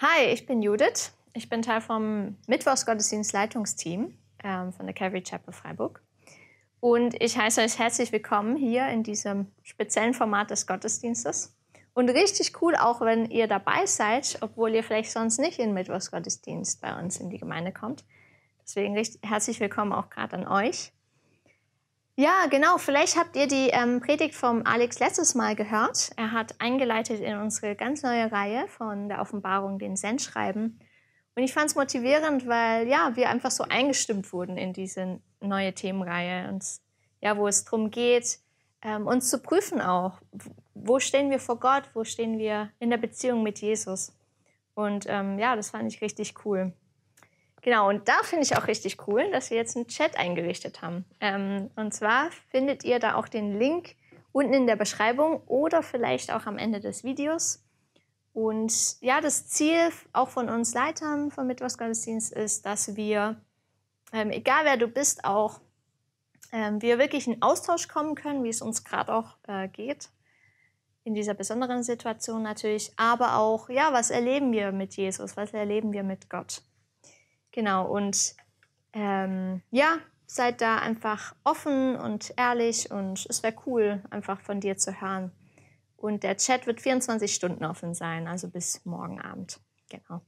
Hi, ich bin Judith. Ich bin Teil vom Mittwochsgottesdienstleitungsteam ähm, von der Calvary Chapel Freiburg. Und ich heiße euch herzlich willkommen hier in diesem speziellen Format des Gottesdienstes. Und richtig cool, auch wenn ihr dabei seid, obwohl ihr vielleicht sonst nicht in Mittwochsgottesdienst bei uns in die Gemeinde kommt. Deswegen recht herzlich willkommen auch gerade an euch. Ja, genau. Vielleicht habt ihr die ähm, Predigt vom Alex letztes Mal gehört. Er hat eingeleitet in unsere ganz neue Reihe von der Offenbarung, den Sendschreiben. Und ich fand es motivierend, weil ja, wir einfach so eingestimmt wurden in diese neue Themenreihe und ja, wo es darum geht, ähm, uns zu prüfen auch, wo stehen wir vor Gott, wo stehen wir in der Beziehung mit Jesus. Und ähm, ja, das fand ich richtig cool. Genau, und da finde ich auch richtig cool, dass wir jetzt einen Chat eingerichtet haben. Ähm, und zwar findet ihr da auch den Link unten in der Beschreibung oder vielleicht auch am Ende des Videos. Und ja, das Ziel auch von uns Leitern vom Mittwochsgottesdienst ist, dass wir, ähm, egal wer du bist, auch ähm, wir wirklich in Austausch kommen können, wie es uns gerade auch äh, geht, in dieser besonderen Situation natürlich, aber auch, ja, was erleben wir mit Jesus, was erleben wir mit Gott? Genau, und ähm, ja, seid da einfach offen und ehrlich und es wäre cool, einfach von dir zu hören. Und der Chat wird 24 Stunden offen sein, also bis morgen Abend. Genau.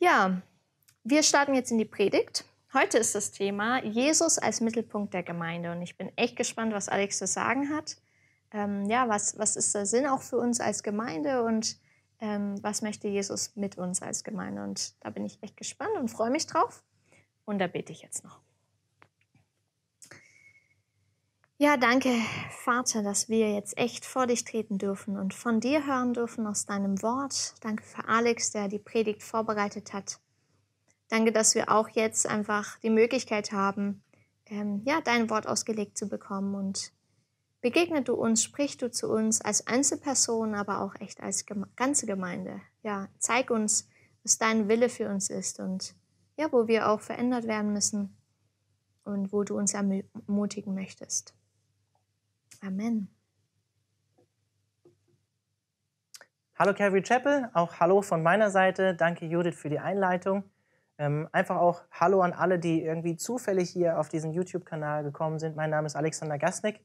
Ja, wir starten jetzt in die Predigt. Heute ist das Thema Jesus als Mittelpunkt der Gemeinde und ich bin echt gespannt, was Alex zu sagen hat. Ähm, ja, was, was ist der Sinn auch für uns als Gemeinde und ähm, was möchte Jesus mit uns als Gemeinde. Und da bin ich echt gespannt und freue mich drauf. Und da bete ich jetzt noch. Ja, danke, Vater, dass wir jetzt echt vor dich treten dürfen und von dir hören dürfen aus deinem Wort. Danke für Alex, der die Predigt vorbereitet hat. Danke, dass wir auch jetzt einfach die Möglichkeit haben, ähm, ja, dein Wort ausgelegt zu bekommen und Begegne du uns, sprich du zu uns als Einzelperson, aber auch echt als geme ganze Gemeinde. Ja, zeig uns, was dein Wille für uns ist und ja, wo wir auch verändert werden müssen und wo du uns ermutigen möchtest. Amen. Hallo Calvary Chapel, auch hallo von meiner Seite. Danke Judith für die Einleitung. Ähm, einfach auch hallo an alle, die irgendwie zufällig hier auf diesen YouTube-Kanal gekommen sind. Mein Name ist Alexander Gasnick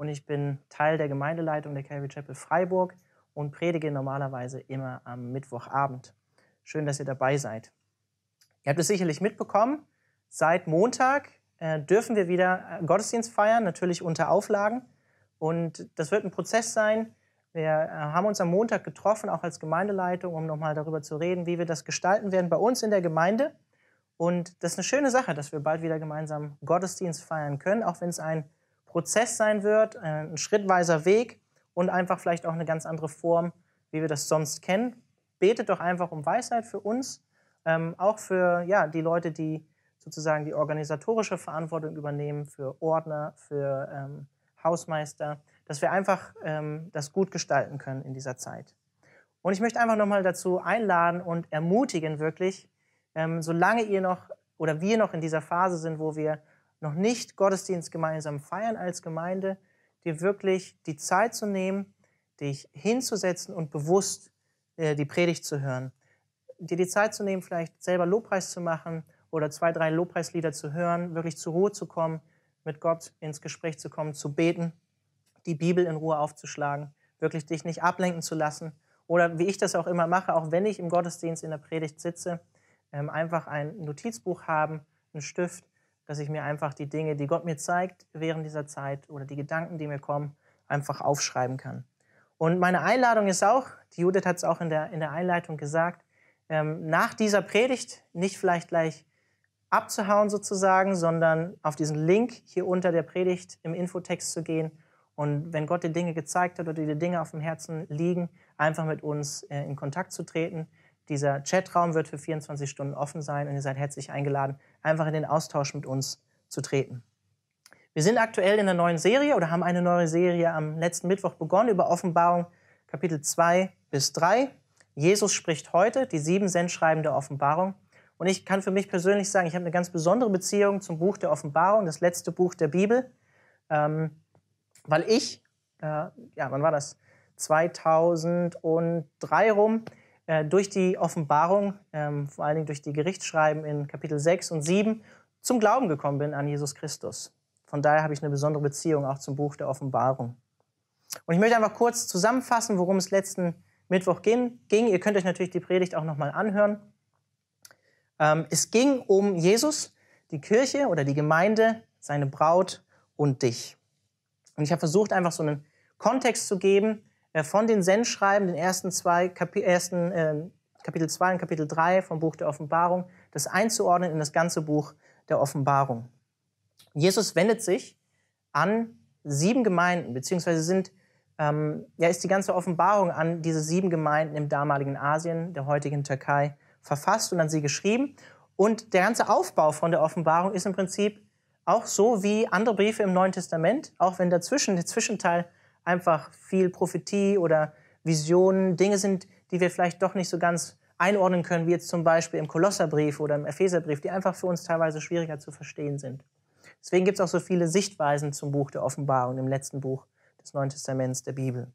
und ich bin Teil der Gemeindeleitung der Calvary Chapel Freiburg und predige normalerweise immer am Mittwochabend. Schön, dass ihr dabei seid. Ihr habt es sicherlich mitbekommen, seit Montag äh, dürfen wir wieder äh, Gottesdienst feiern, natürlich unter Auflagen. Und das wird ein Prozess sein. Wir äh, haben uns am Montag getroffen, auch als Gemeindeleitung, um nochmal darüber zu reden, wie wir das gestalten werden bei uns in der Gemeinde. Und das ist eine schöne Sache, dass wir bald wieder gemeinsam Gottesdienst feiern können, auch wenn es ein Prozess sein wird, äh, ein schrittweiser Weg und einfach vielleicht auch eine ganz andere Form, wie wir das sonst kennen. Betet doch einfach um Weisheit für uns, ähm, auch für ja, die Leute, die sozusagen die organisatorische Verantwortung übernehmen, für Ordner, für ähm, Hausmeister, dass wir einfach ähm, das gut gestalten können in dieser Zeit. Und ich möchte einfach nochmal dazu einladen und ermutigen, wirklich, ähm, solange ihr noch oder wir noch in dieser Phase sind, wo wir noch nicht Gottesdienst gemeinsam feiern als Gemeinde, dir wirklich die Zeit zu nehmen, dich hinzusetzen und bewusst äh, die Predigt zu hören. Dir die Zeit zu nehmen, vielleicht selber Lobpreis zu machen oder zwei, drei Lobpreislieder zu hören, wirklich zur Ruhe zu kommen, mit Gott ins Gespräch zu kommen, zu beten, die Bibel in Ruhe aufzuschlagen, wirklich dich nicht ablenken zu lassen. Oder wie ich das auch immer mache, auch wenn ich im Gottesdienst in der Predigt sitze, ähm, einfach ein Notizbuch haben, einen Stift dass ich mir einfach die Dinge, die Gott mir zeigt während dieser Zeit oder die Gedanken, die mir kommen, einfach aufschreiben kann. Und meine Einladung ist auch, die Judith hat es auch in der, in der Einleitung gesagt, ähm, nach dieser Predigt nicht vielleicht gleich abzuhauen sozusagen, sondern auf diesen Link hier unter der Predigt im Infotext zu gehen und wenn Gott dir Dinge gezeigt hat oder dir Dinge auf dem Herzen liegen, einfach mit uns äh, in Kontakt zu treten dieser Chatraum wird für 24 Stunden offen sein und ihr seid herzlich eingeladen, einfach in den Austausch mit uns zu treten. Wir sind aktuell in einer neuen Serie oder haben eine neue Serie am letzten Mittwoch begonnen über Offenbarung Kapitel 2 bis 3. Jesus spricht heute die sieben Sendschreiben der Offenbarung. Und ich kann für mich persönlich sagen, ich habe eine ganz besondere Beziehung zum Buch der Offenbarung, das letzte Buch der Bibel, ähm, weil ich, äh, ja, wann war das? 2003 rum, äh, durch die Offenbarung, ähm, vor allen Dingen durch die Gerichtsschreiben in Kapitel 6 und 7, zum Glauben gekommen bin an Jesus Christus. Von daher habe ich eine besondere Beziehung auch zum Buch der Offenbarung. Und ich möchte einfach kurz zusammenfassen, worum es letzten Mittwoch ging. Ihr könnt euch natürlich die Predigt auch nochmal anhören. Ähm, es ging um Jesus, die Kirche oder die Gemeinde, seine Braut und dich. Und ich habe versucht, einfach so einen Kontext zu geben, äh, von den zen den ersten zwei Kapi ersten, äh, Kapitel 2 und Kapitel 3 vom Buch der Offenbarung, das einzuordnen in das ganze Buch der Offenbarung. Jesus wendet sich an sieben Gemeinden, beziehungsweise sind, ähm, ja, ist die ganze Offenbarung an diese sieben Gemeinden im damaligen Asien, der heutigen Türkei, verfasst und an sie geschrieben. Und der ganze Aufbau von der Offenbarung ist im Prinzip auch so wie andere Briefe im Neuen Testament, auch wenn dazwischen der Zwischenteil einfach viel Prophetie oder Visionen, Dinge sind, die wir vielleicht doch nicht so ganz einordnen können, wie jetzt zum Beispiel im Kolosserbrief oder im Epheserbrief, die einfach für uns teilweise schwieriger zu verstehen sind. Deswegen gibt es auch so viele Sichtweisen zum Buch der Offenbarung, im letzten Buch des Neuen Testaments der Bibel.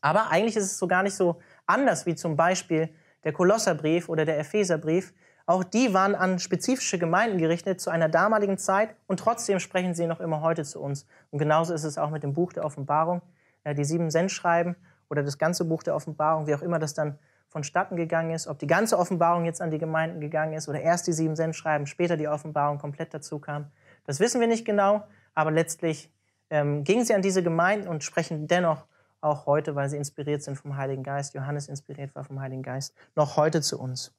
Aber eigentlich ist es so gar nicht so anders wie zum Beispiel der Kolosserbrief oder der Epheserbrief, auch die waren an spezifische Gemeinden gerichtet zu einer damaligen Zeit und trotzdem sprechen sie noch immer heute zu uns. Und genauso ist es auch mit dem Buch der Offenbarung, äh, die sieben Sendschreiben oder das ganze Buch der Offenbarung, wie auch immer das dann vonstatten gegangen ist, ob die ganze Offenbarung jetzt an die Gemeinden gegangen ist oder erst die sieben Sendschreiben, später die Offenbarung komplett dazu kam. Das wissen wir nicht genau, aber letztlich ähm, gingen sie an diese Gemeinden und sprechen dennoch auch heute, weil sie inspiriert sind vom Heiligen Geist, Johannes inspiriert war vom Heiligen Geist, noch heute zu uns.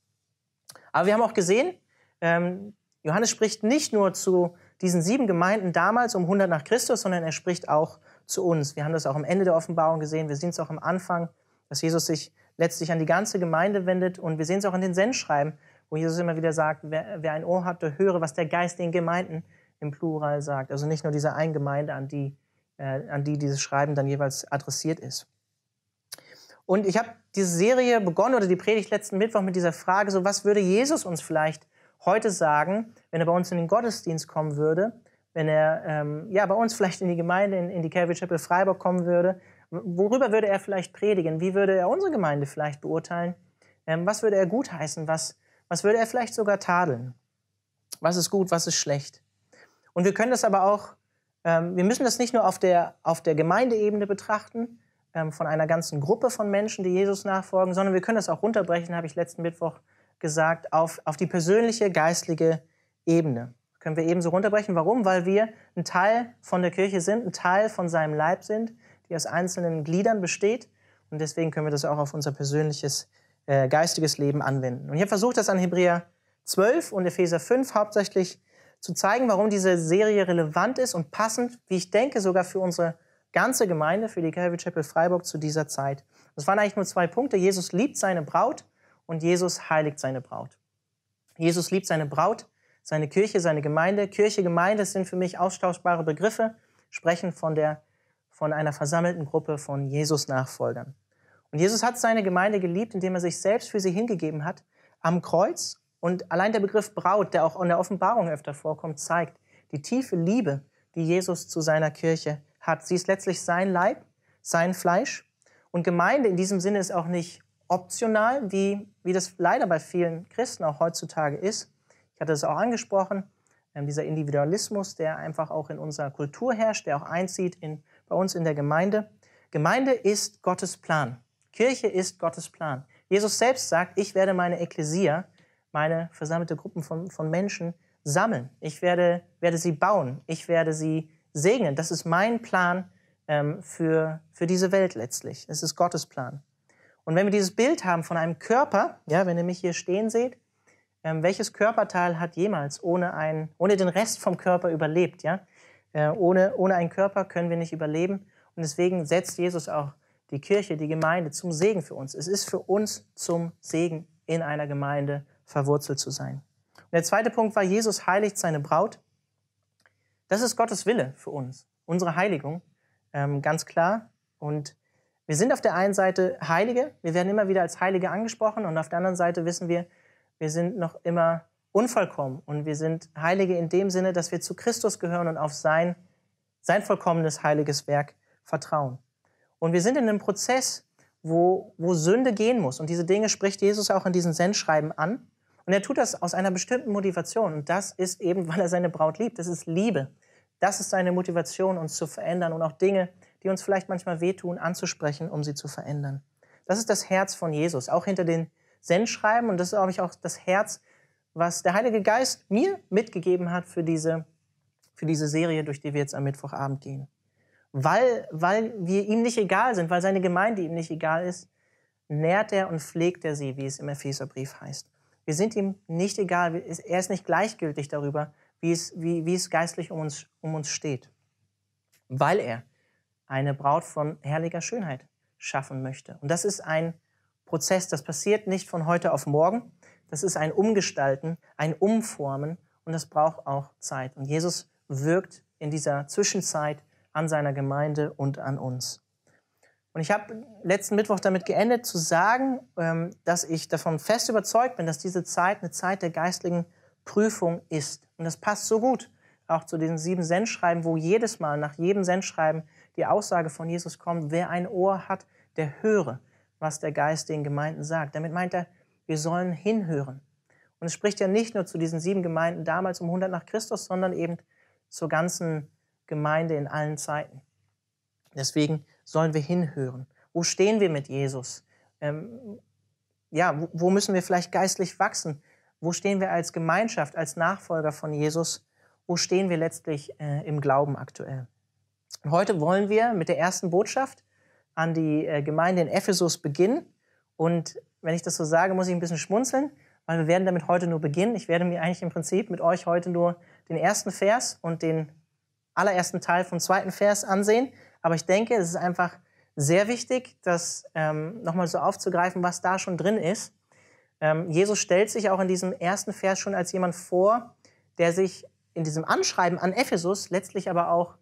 Aber wir haben auch gesehen, ähm, Johannes spricht nicht nur zu diesen sieben Gemeinden damals um 100 nach Christus, sondern er spricht auch zu uns. Wir haben das auch am Ende der Offenbarung gesehen. Wir sehen es auch am Anfang, dass Jesus sich letztlich an die ganze Gemeinde wendet. Und wir sehen es auch in den Sendschreiben, wo Jesus immer wieder sagt, wer, wer ein Ohr hat, der höre, was der Geist den Gemeinden im Plural sagt. Also nicht nur diese eine Gemeinde, an die, äh, an die dieses Schreiben dann jeweils adressiert ist. Und ich habe diese Serie begonnen oder die Predigt letzten Mittwoch mit dieser Frage, so was würde Jesus uns vielleicht heute sagen, wenn er bei uns in den Gottesdienst kommen würde, wenn er ähm, ja, bei uns vielleicht in die Gemeinde, in, in die Calvary Chapel Freiburg kommen würde, worüber würde er vielleicht predigen? Wie würde er unsere Gemeinde vielleicht beurteilen? Ähm, was würde er gutheißen? Was, was würde er vielleicht sogar tadeln? Was ist gut, was ist schlecht? Und wir können das aber auch, ähm, wir müssen das nicht nur auf der, auf der Gemeindeebene betrachten, ähm, von einer ganzen Gruppe von Menschen, die Jesus nachfolgen, sondern wir können das auch runterbrechen, habe ich letzten Mittwoch gesagt, auf, auf die persönliche geistliche Ebene. Können wir ebenso runterbrechen. Warum? Weil wir ein Teil von der Kirche sind, ein Teil von seinem Leib sind, die aus einzelnen Gliedern besteht. Und deswegen können wir das auch auf unser persönliches äh, geistiges Leben anwenden. Und ich habe versucht, das an Hebräer 12 und Epheser 5 hauptsächlich zu zeigen, warum diese Serie relevant ist und passend, wie ich denke, sogar für unsere ganze Gemeinde, für die Calvary Chapel Freiburg zu dieser Zeit. Das waren eigentlich nur zwei Punkte. Jesus liebt seine Braut und Jesus heiligt seine Braut. Jesus liebt seine Braut, seine Kirche, seine Gemeinde. Kirche, Gemeinde sind für mich austauschbare Begriffe, sprechen von, der, von einer versammelten Gruppe von Jesus-Nachfolgern. Und Jesus hat seine Gemeinde geliebt, indem er sich selbst für sie hingegeben hat am Kreuz. Und allein der Begriff Braut, der auch in der Offenbarung öfter vorkommt, zeigt die tiefe Liebe, die Jesus zu seiner Kirche hat hat. Sie ist letztlich sein Leib, sein Fleisch. Und Gemeinde in diesem Sinne ist auch nicht optional, wie, wie das leider bei vielen Christen auch heutzutage ist. Ich hatte es auch angesprochen, ähm, dieser Individualismus, der einfach auch in unserer Kultur herrscht, der auch einzieht in, bei uns in der Gemeinde. Gemeinde ist Gottes Plan. Kirche ist Gottes Plan. Jesus selbst sagt, ich werde meine Ekklesia, meine versammelte Gruppen von, von Menschen sammeln. Ich werde, werde sie bauen. Ich werde sie segnen. Das ist mein Plan ähm, für, für diese Welt letztlich. Es ist Gottes Plan. Und wenn wir dieses Bild haben von einem Körper, ja, wenn ihr mich hier stehen seht, ähm, welches Körperteil hat jemals ohne, ein, ohne den Rest vom Körper überlebt? Ja? Äh, ohne, ohne einen Körper können wir nicht überleben. Und deswegen setzt Jesus auch die Kirche, die Gemeinde zum Segen für uns. Es ist für uns zum Segen, in einer Gemeinde verwurzelt zu sein. Und der zweite Punkt war, Jesus heiligt seine Braut. Das ist Gottes Wille für uns, unsere Heiligung, ähm, ganz klar. Und wir sind auf der einen Seite Heilige, wir werden immer wieder als Heilige angesprochen und auf der anderen Seite wissen wir, wir sind noch immer unvollkommen und wir sind Heilige in dem Sinne, dass wir zu Christus gehören und auf sein, sein vollkommenes heiliges Werk vertrauen. Und wir sind in einem Prozess, wo, wo Sünde gehen muss. Und diese Dinge spricht Jesus auch in diesen Sendschreiben an. Und er tut das aus einer bestimmten Motivation. Und das ist eben, weil er seine Braut liebt. Das ist Liebe. Das ist seine Motivation, uns zu verändern und auch Dinge, die uns vielleicht manchmal wehtun, anzusprechen, um sie zu verändern. Das ist das Herz von Jesus, auch hinter den Sendschreiben. Und das ist, glaube ich, auch das Herz, was der Heilige Geist mir mitgegeben hat für diese, für diese Serie, durch die wir jetzt am Mittwochabend gehen. Weil, weil wir ihm nicht egal sind, weil seine Gemeinde ihm nicht egal ist, nährt er und pflegt er sie, wie es im Epheserbrief heißt. Wir sind ihm nicht egal. Er ist nicht gleichgültig darüber, wie es, wie, wie es geistlich um uns, um uns steht. Weil er eine Braut von herrlicher Schönheit schaffen möchte. Und das ist ein Prozess. Das passiert nicht von heute auf morgen. Das ist ein Umgestalten, ein Umformen. Und das braucht auch Zeit. Und Jesus wirkt in dieser Zwischenzeit an seiner Gemeinde und an uns. Und ich habe letzten Mittwoch damit geendet zu sagen, ähm, dass ich davon fest überzeugt bin, dass diese Zeit eine Zeit der geistlichen Prüfung ist. Und das passt so gut auch zu diesen sieben Sendschreiben, wo jedes Mal nach jedem Sendschreiben die Aussage von Jesus kommt, wer ein Ohr hat, der höre, was der Geist den Gemeinden sagt. Damit meint er, wir sollen hinhören. Und es spricht ja nicht nur zu diesen sieben Gemeinden damals um 100 nach Christus, sondern eben zur ganzen Gemeinde in allen Zeiten. Deswegen sollen wir hinhören? Wo stehen wir mit Jesus? Ähm, ja, wo, müssen wir vielleicht geistlich wachsen? Wo stehen wir als Gemeinschaft, als Nachfolger von Jesus? Wo stehen wir letztlich äh, im Glauben aktuell? Und heute wollen wir mit der ersten Botschaft an die äh, Gemeinde in Ephesus beginnen. Und wenn ich das so sage, muss ich ein bisschen schmunzeln, weil wir werden damit heute nur beginnen. Ich werde mir eigentlich im Prinzip mit euch heute nur den ersten Vers und den allerersten Teil vom zweiten Vers ansehen. Aber ich denke, es ist einfach sehr wichtig, das ähm, nochmal so aufzugreifen, was da schon drin ist. Ähm, Jesus stellt sich auch in diesem ersten Vers schon als jemand vor, der sich in diesem Anschreiben an Ephesus letztlich aber auch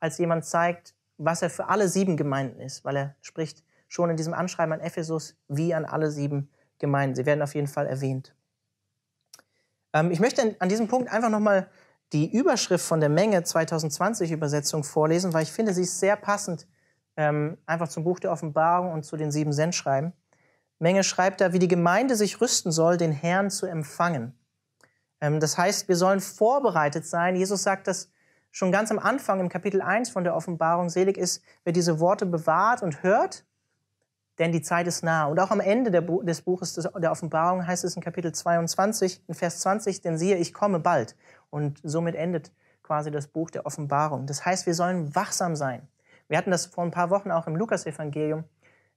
als jemand zeigt, was er für alle sieben Gemeinden ist, weil er spricht schon in diesem Anschreiben an Ephesus wie an alle sieben Gemeinden. Sie werden auf jeden Fall erwähnt. Ähm, ich möchte an diesem Punkt einfach nochmal die Überschrift von der Menge 2020 Übersetzung vorlesen, weil ich finde, sie ist sehr passend ähm, einfach zum Buch der Offenbarung und zu den sieben Cent schreiben. Menge schreibt da, wie die Gemeinde sich rüsten soll, den Herrn zu empfangen. Ähm, das heißt, wir sollen vorbereitet sein. Jesus sagt das schon ganz am Anfang im Kapitel 1 von der Offenbarung. Selig ist, wer diese Worte bewahrt und hört, denn die Zeit ist nah. Und auch am Ende Bu des Buches der Offenbarung heißt es in Kapitel 22, in Vers 20, denn siehe, ich komme bald. Und somit endet quasi das Buch der Offenbarung. Das heißt, wir sollen wachsam sein. Wir hatten das vor ein paar Wochen auch im Lukasevangelium.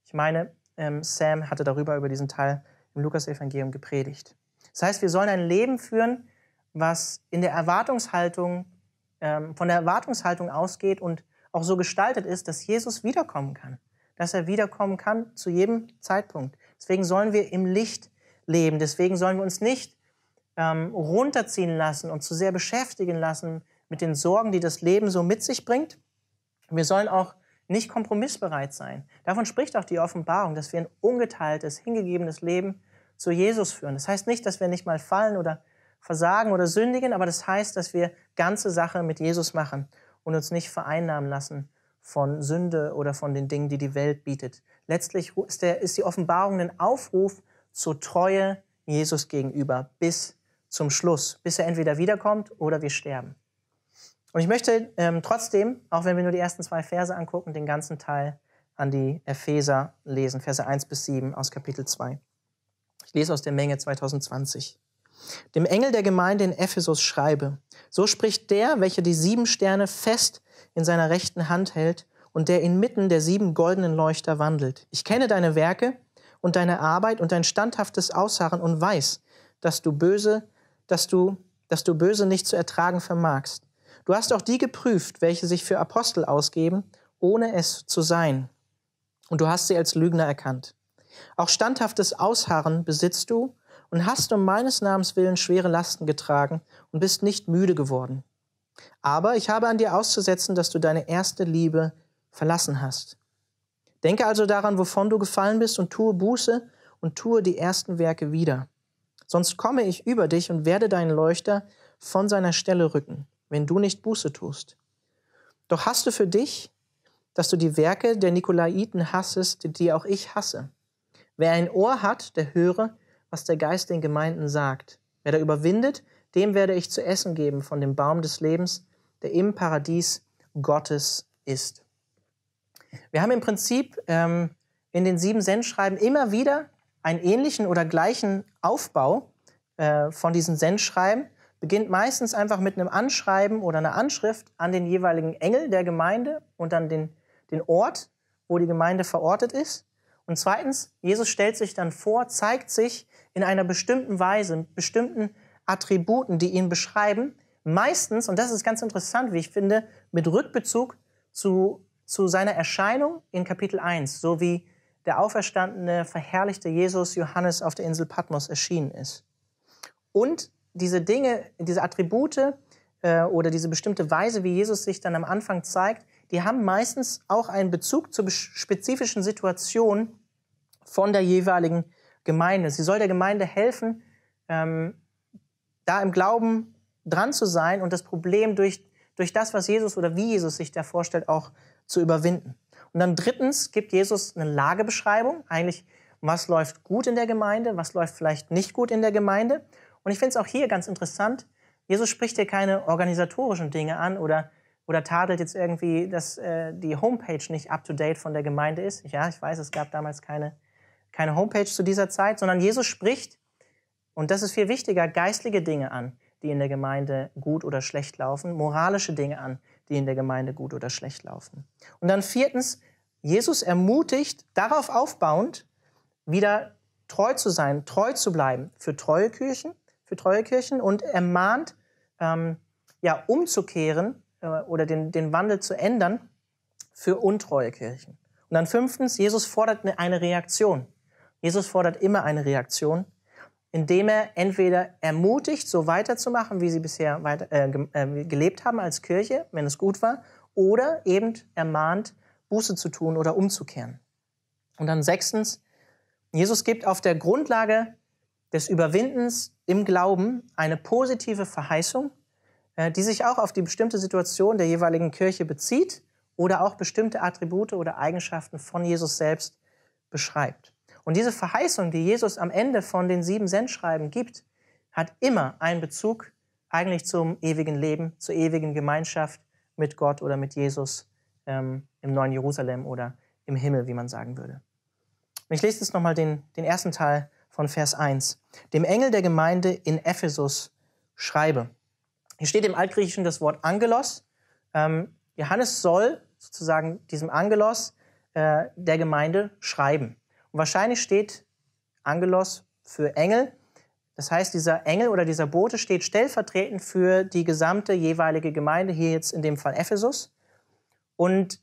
Ich meine, ähm, Sam hatte darüber über diesen Teil im Lukasevangelium gepredigt. Das heißt, wir sollen ein Leben führen, was in der Erwartungshaltung, ähm, von der Erwartungshaltung ausgeht und auch so gestaltet ist, dass Jesus wiederkommen kann, dass er wiederkommen kann zu jedem Zeitpunkt. Deswegen sollen wir im Licht leben. Deswegen sollen wir uns nicht ähm, runterziehen lassen und zu sehr beschäftigen lassen mit den Sorgen, die das Leben so mit sich bringt. Wir sollen auch nicht kompromissbereit sein. Davon spricht auch die Offenbarung, dass wir ein ungeteiltes, hingegebenes Leben zu Jesus führen. Das heißt nicht, dass wir nicht mal fallen oder versagen oder sündigen, aber das heißt, dass wir ganze Sache mit Jesus machen und uns nicht vereinnahmen lassen von Sünde oder von den Dingen, die die Welt bietet. Letztlich ist, der, ist die Offenbarung ein Aufruf zur Treue Jesus gegenüber bis zum Schluss, bis er entweder wiederkommt oder wir sterben. Und ich möchte ähm, trotzdem, auch wenn wir nur die ersten zwei Verse angucken, den ganzen Teil an die Epheser lesen, Verse 1 bis 7 aus Kapitel 2. Ich lese aus der Menge 2020. Dem Engel der Gemeinde in Ephesus schreibe, so spricht der, welcher die sieben Sterne fest in seiner rechten Hand hält und der inmitten der sieben goldenen Leuchter wandelt. Ich kenne deine Werke und deine Arbeit und dein standhaftes Ausharren und weiß, dass du böse dass du, dass du Böse nicht zu ertragen vermagst. Du hast auch die geprüft, welche sich für Apostel ausgeben, ohne es zu sein. Und du hast sie als Lügner erkannt. Auch standhaftes Ausharren besitzt du und hast um meines Namens willen schwere Lasten getragen und bist nicht müde geworden. Aber ich habe an dir auszusetzen, dass du deine erste Liebe verlassen hast. Denke also daran, wovon du gefallen bist, und tue Buße und tue die ersten Werke wieder sonst komme ich über dich und werde deinen Leuchter von seiner Stelle rücken, wenn du nicht Buße tust. Doch hast du für dich, dass du die Werke der Nikolaiten hassest, die auch ich hasse. Wer ein Ohr hat, der höre, was der Geist den Gemeinden sagt. Wer da überwindet, dem werde ich zu essen geben von dem Baum des Lebens, der im Paradies Gottes ist. Wir haben im Prinzip ähm, in den sieben Sendschreiben immer wieder einen ähnlichen oder gleichen Aufbau äh, von diesen Sendschreiben beginnt meistens einfach mit einem Anschreiben oder einer Anschrift an den jeweiligen Engel der Gemeinde und an den, den Ort, wo die Gemeinde verortet ist. Und zweitens, Jesus stellt sich dann vor, zeigt sich in einer bestimmten Weise, mit bestimmten Attributen, die ihn beschreiben, meistens, und das ist ganz interessant, wie ich finde, mit Rückbezug zu, zu seiner Erscheinung in Kapitel 1, so wie der auferstandene, verherrlichte Jesus Johannes auf der Insel Patmos erschienen ist. Und diese Dinge, diese Attribute äh, oder diese bestimmte Weise, wie Jesus sich dann am Anfang zeigt, die haben meistens auch einen Bezug zur spezifischen Situation von der jeweiligen Gemeinde. Sie soll der Gemeinde helfen, ähm, da im Glauben dran zu sein und das Problem durch, durch das, was Jesus oder wie Jesus sich da vorstellt, auch zu überwinden. Und dann drittens gibt Jesus eine Lagebeschreibung, eigentlich was läuft gut in der Gemeinde, was läuft vielleicht nicht gut in der Gemeinde. Und ich finde es auch hier ganz interessant, Jesus spricht hier keine organisatorischen Dinge an oder, oder tadelt jetzt irgendwie, dass äh, die Homepage nicht up-to-date von der Gemeinde ist. Ja, ich weiß, es gab damals keine, keine Homepage zu dieser Zeit, sondern Jesus spricht, und das ist viel wichtiger, geistliche Dinge an, die in der Gemeinde gut oder schlecht laufen, moralische Dinge an, die in der Gemeinde gut oder schlecht laufen. Und dann viertens, Jesus ermutigt, darauf aufbauend, wieder treu zu sein, treu zu bleiben für treue Kirchen, für treue Kirchen und ermahnt, ähm, ja, umzukehren äh, oder den, den Wandel zu ändern für untreue Kirchen. Und dann fünftens, Jesus fordert eine Reaktion. Jesus fordert immer eine Reaktion indem er entweder ermutigt, so weiterzumachen, wie sie bisher weiter, äh, äh, gelebt haben als Kirche, wenn es gut war, oder eben ermahnt, Buße zu tun oder umzukehren. Und dann sechstens, Jesus gibt auf der Grundlage des Überwindens im Glauben eine positive Verheißung, äh, die sich auch auf die bestimmte Situation der jeweiligen Kirche bezieht oder auch bestimmte Attribute oder Eigenschaften von Jesus selbst beschreibt. Und diese Verheißung, die Jesus am Ende von den sieben Sendschreiben gibt, hat immer einen Bezug eigentlich zum ewigen Leben, zur ewigen Gemeinschaft mit Gott oder mit Jesus ähm, im neuen Jerusalem oder im Himmel, wie man sagen würde. Und ich lese jetzt nochmal den, den ersten Teil von Vers 1. Dem Engel der Gemeinde in Ephesus schreibe. Hier steht im Altgriechischen das Wort Angelos. Ähm, Johannes soll sozusagen diesem Angelos äh, der Gemeinde schreiben. Wahrscheinlich steht Angelos für Engel. Das heißt, dieser Engel oder dieser Bote steht stellvertretend für die gesamte jeweilige Gemeinde, hier jetzt in dem Fall Ephesus. Und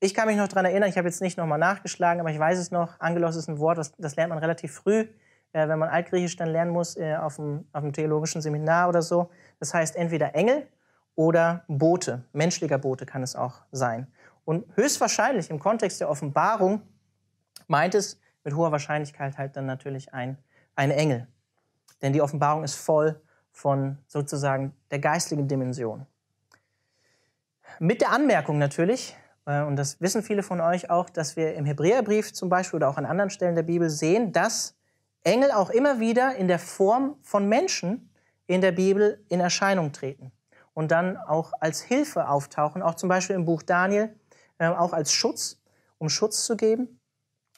ich kann mich noch daran erinnern, ich habe jetzt nicht nochmal nachgeschlagen, aber ich weiß es noch, Angelos ist ein Wort, das, das lernt man relativ früh, äh, wenn man Altgriechisch dann lernen muss, äh, auf, dem, auf dem theologischen Seminar oder so. Das heißt entweder Engel oder Bote, menschlicher Bote kann es auch sein. Und höchstwahrscheinlich im Kontext der Offenbarung meint es mit hoher Wahrscheinlichkeit halt dann natürlich ein, ein Engel. Denn die Offenbarung ist voll von sozusagen der geistlichen Dimension. Mit der Anmerkung natürlich, äh, und das wissen viele von euch auch, dass wir im Hebräerbrief zum Beispiel oder auch an anderen Stellen der Bibel sehen, dass Engel auch immer wieder in der Form von Menschen in der Bibel in Erscheinung treten und dann auch als Hilfe auftauchen, auch zum Beispiel im Buch Daniel, äh, auch als Schutz, um Schutz zu geben.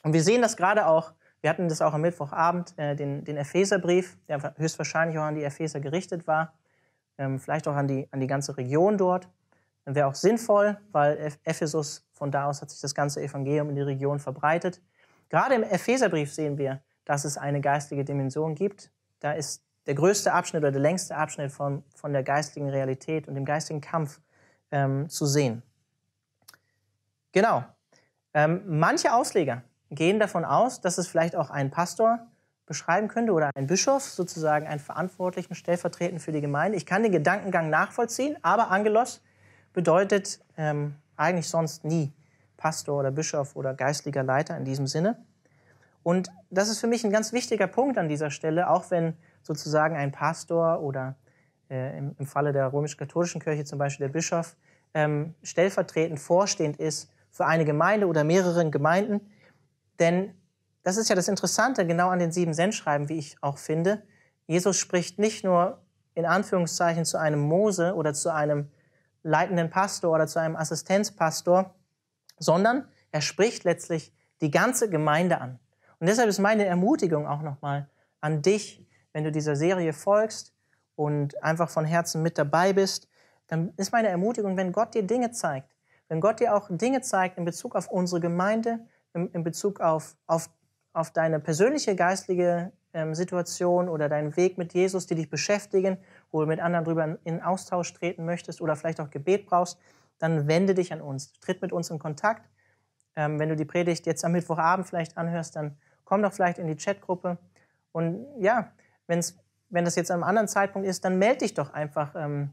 Und wir sehen das gerade auch, wir hatten das auch am Mittwochabend, äh, den, den Epheserbrief, der höchstwahrscheinlich auch an die Epheser gerichtet war, ähm, vielleicht auch an die, an die ganze Region dort. Dann Wäre auch sinnvoll, weil Ephesus, von da aus hat sich das ganze Evangelium in die Region verbreitet. Gerade im Epheserbrief sehen wir, dass es eine geistige Dimension gibt. Da ist der größte Abschnitt oder der längste Abschnitt von, von der geistigen Realität und dem geistigen Kampf ähm, zu sehen. Genau. Ähm, manche Ausleger gehen davon aus, dass es vielleicht auch ein Pastor beschreiben könnte oder ein Bischof, sozusagen einen Verantwortlichen stellvertretend für die Gemeinde. Ich kann den Gedankengang nachvollziehen, aber Angelos bedeutet ähm, eigentlich sonst nie Pastor oder Bischof oder geistlicher Leiter in diesem Sinne. Und das ist für mich ein ganz wichtiger Punkt an dieser Stelle, auch wenn sozusagen ein Pastor oder äh, im, Falle der römisch-katholischen Kirche zum Beispiel der Bischof ähm, stellvertretend vorstehend ist für eine Gemeinde oder mehreren Gemeinden, denn das ist ja das Interessante genau an den sieben Sendschreiben, wie ich auch finde. Jesus spricht nicht nur in Anführungszeichen zu einem Mose oder zu einem leitenden Pastor oder zu einem Assistenzpastor, sondern er spricht letztlich die ganze Gemeinde an. Und deshalb ist meine Ermutigung auch nochmal an dich, wenn du dieser Serie folgst und einfach von Herzen mit dabei bist, dann ist meine Ermutigung, wenn Gott dir Dinge zeigt, wenn Gott dir auch Dinge zeigt in Bezug auf unsere Gemeinde, in, in Bezug auf, auf, auf deine persönliche geistliche ähm, Situation oder deinen Weg mit Jesus, die dich beschäftigen, wo du mit anderen drüber in, in Austausch treten möchtest oder vielleicht auch Gebet brauchst, dann wende dich an uns. Tritt mit uns in Kontakt. Ähm, wenn du die Predigt jetzt am Mittwochabend vielleicht anhörst, dann komm doch vielleicht in die Chatgruppe. Und ja, wenn's, wenn das jetzt an einem anderen Zeitpunkt ist, dann melde dich doch einfach ähm,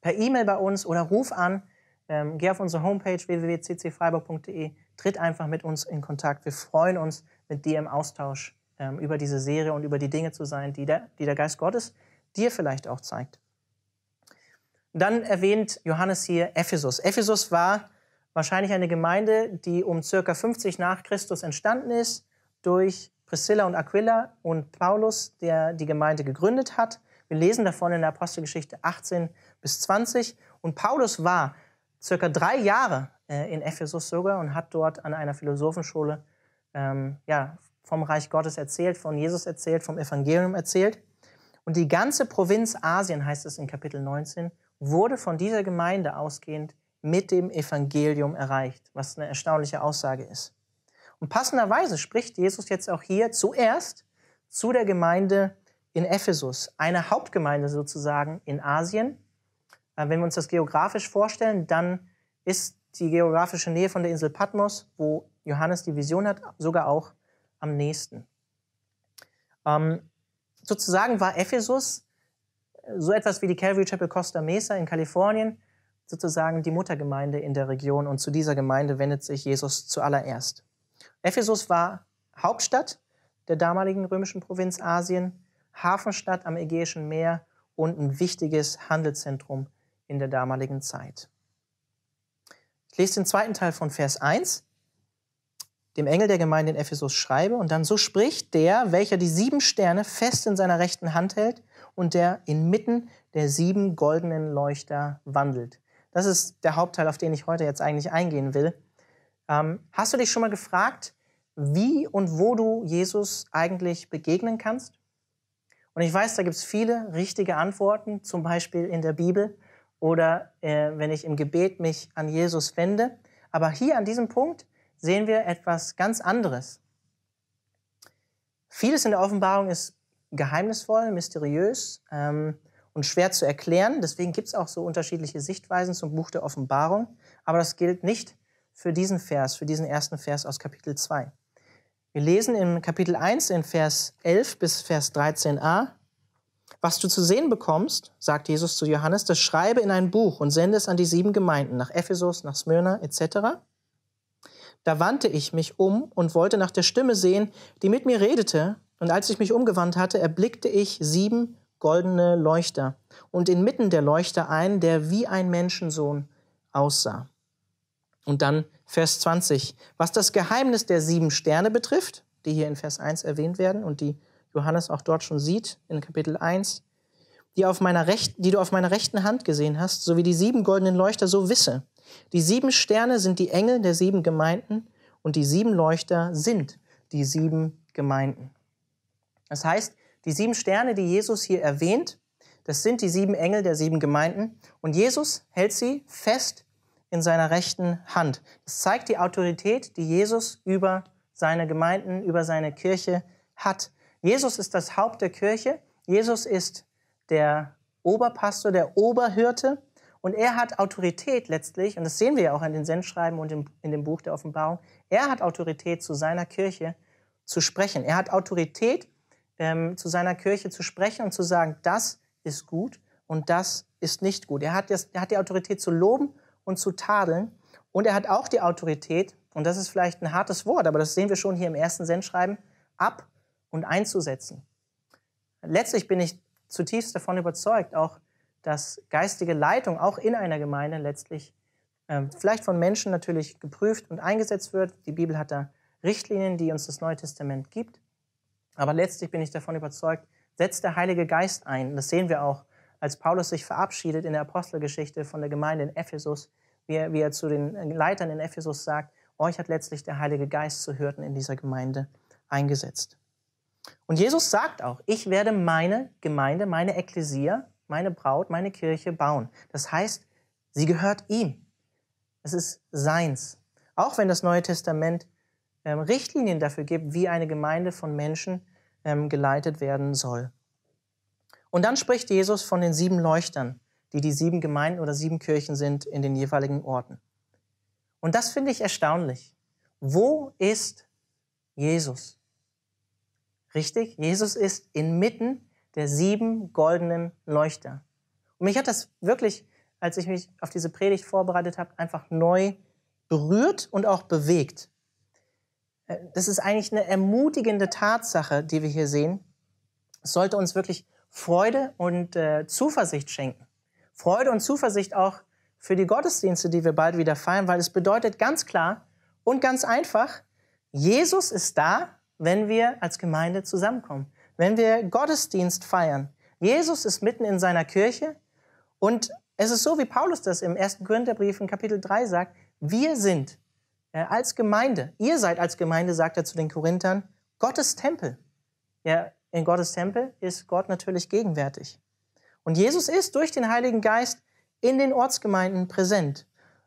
per E-Mail bei uns oder ruf an. Ähm, geh auf unsere Homepage www.ccfreiburg.de tritt einfach mit uns in Kontakt. Wir freuen uns, mit dir im Austausch ähm, über diese Serie und über die Dinge zu sein, die der, die der Geist Gottes dir vielleicht auch zeigt. dann erwähnt Johannes hier Ephesus. Ephesus war wahrscheinlich eine Gemeinde, die um circa 50 nach Christus entstanden ist durch Priscilla und Aquila und Paulus, der die Gemeinde gegründet hat. Wir lesen davon in der Apostelgeschichte 18 bis 20. Und Paulus war circa drei Jahre äh, in Ephesus sogar und hat dort an einer Philosophenschule ähm, ja, vom Reich Gottes erzählt, von Jesus erzählt, vom Evangelium erzählt. Und die ganze Provinz Asien, heißt es in Kapitel 19, wurde von dieser Gemeinde ausgehend mit dem Evangelium erreicht, was eine erstaunliche Aussage ist. Und passenderweise spricht Jesus jetzt auch hier zuerst zu der Gemeinde in Ephesus, einer Hauptgemeinde sozusagen in Asien. Äh, wenn wir uns das geografisch vorstellen, dann ist die geografische Nähe von der Insel Patmos, wo Johannes die Vision hat, sogar auch am nächsten. Ähm, sozusagen war Ephesus äh, so etwas wie die Calvary Chapel Costa Mesa in Kalifornien, sozusagen die Muttergemeinde in der Region und zu dieser Gemeinde wendet sich Jesus zuallererst. Ephesus war Hauptstadt der damaligen römischen Provinz Asien, Hafenstadt am Ägäischen Meer und ein wichtiges Handelszentrum in der damaligen Zeit. Ich lese den zweiten Teil von Vers 1. Dem Engel der Gemeinde in Ephesus schreibe und dann so spricht der, welcher die sieben Sterne fest in seiner rechten Hand hält und der inmitten der sieben goldenen Leuchter wandelt. Das ist der Hauptteil, auf den ich heute jetzt eigentlich eingehen will. Ähm, hast du dich schon mal gefragt, wie und wo du Jesus eigentlich begegnen kannst? Und ich weiß, da gibt es viele richtige Antworten, zum Beispiel in der Bibel oder äh, wenn ich im Gebet mich an Jesus wende. Aber hier an diesem Punkt sehen wir etwas ganz anderes. Vieles in der Offenbarung ist geheimnisvoll, mysteriös ähm, und schwer zu erklären. Deswegen gibt es auch so unterschiedliche Sichtweisen zum Buch der Offenbarung. Aber das gilt nicht für diesen Vers, für diesen ersten Vers aus Kapitel 2. Wir lesen im Kapitel 1 in Vers 11 bis Vers 13a, was du zu sehen bekommst, sagt Jesus zu Johannes, das schreibe in ein Buch und sende es an die sieben Gemeinden, nach Ephesus, nach Smyrna etc. Da wandte ich mich um und wollte nach der Stimme sehen, die mit mir redete, und als ich mich umgewandt hatte, erblickte ich sieben goldene Leuchter und inmitten der Leuchter einen, der wie ein Menschensohn aussah. Und dann Vers 20. Was das Geheimnis der sieben Sterne betrifft, die hier in Vers 1 erwähnt werden und die Johannes auch dort schon sieht, in Kapitel 1, die, auf meiner Recht, die du auf meiner rechten Hand gesehen hast, sowie die sieben goldenen Leuchter, so wisse. Die sieben Sterne sind die Engel der sieben Gemeinden und die sieben Leuchter sind die sieben Gemeinden. Das heißt, die sieben Sterne, die Jesus hier erwähnt, das sind die sieben Engel der sieben Gemeinden und Jesus hält sie fest in seiner rechten Hand. Das zeigt die Autorität, die Jesus über seine Gemeinden, über seine Kirche hat. Jesus ist das Haupt der Kirche. Jesus ist der Oberpastor, der Oberhirte. Und er hat Autorität letztlich, und das sehen wir ja auch in den Sendschreiben und in dem Buch der Offenbarung, er hat Autorität zu seiner Kirche zu sprechen. Er hat Autorität ähm, zu seiner Kirche zu sprechen und zu sagen, das ist gut und das ist nicht gut. Er hat, das, er hat die Autorität zu loben und zu tadeln. Und er hat auch die Autorität, und das ist vielleicht ein hartes Wort, aber das sehen wir schon hier im ersten Sendschreiben, ab und einzusetzen. Letztlich bin ich zutiefst davon überzeugt, auch dass geistige Leitung auch in einer Gemeinde letztlich ähm, vielleicht von Menschen natürlich geprüft und eingesetzt wird. Die Bibel hat da Richtlinien, die uns das Neue Testament gibt. Aber letztlich bin ich davon überzeugt, setzt der Heilige Geist ein. Das sehen wir auch, als Paulus sich verabschiedet in der Apostelgeschichte von der Gemeinde in Ephesus, wie er, wie er zu den äh, Leitern in Ephesus sagt, euch hat letztlich der Heilige Geist zu Hürden in dieser Gemeinde eingesetzt. Und Jesus sagt auch, ich werde meine Gemeinde, meine Ekklesia, meine Braut, meine Kirche bauen. Das heißt, sie gehört ihm. Es ist seins. Auch wenn das Neue Testament ähm, Richtlinien dafür gibt, wie eine Gemeinde von Menschen ähm, geleitet werden soll. Und dann spricht Jesus von den sieben Leuchtern, die die sieben Gemeinden oder sieben Kirchen sind in den jeweiligen Orten. Und das finde ich erstaunlich. Wo ist Jesus? Richtig? Jesus ist inmitten der sieben goldenen Leuchter. Und mich hat das wirklich, als ich mich auf diese Predigt vorbereitet habe, einfach neu berührt und auch bewegt. Äh, das ist eigentlich eine ermutigende Tatsache, die wir hier sehen. Es sollte uns wirklich Freude und äh, Zuversicht schenken. Freude und Zuversicht auch für die Gottesdienste, die wir bald wieder feiern, weil es bedeutet ganz klar und ganz einfach, Jesus ist da wenn wir als Gemeinde zusammenkommen, wenn wir Gottesdienst feiern. Jesus ist mitten in seiner Kirche und es ist so, wie Paulus das im 1. Korintherbrief in Kapitel 3 sagt, wir sind äh, als Gemeinde, ihr seid als Gemeinde, sagt er zu den Korinthern, Gottes Tempel. Ja, in Gottes Tempel ist Gott natürlich gegenwärtig. Und Jesus ist durch den Heiligen Geist in den Ortsgemeinden präsent.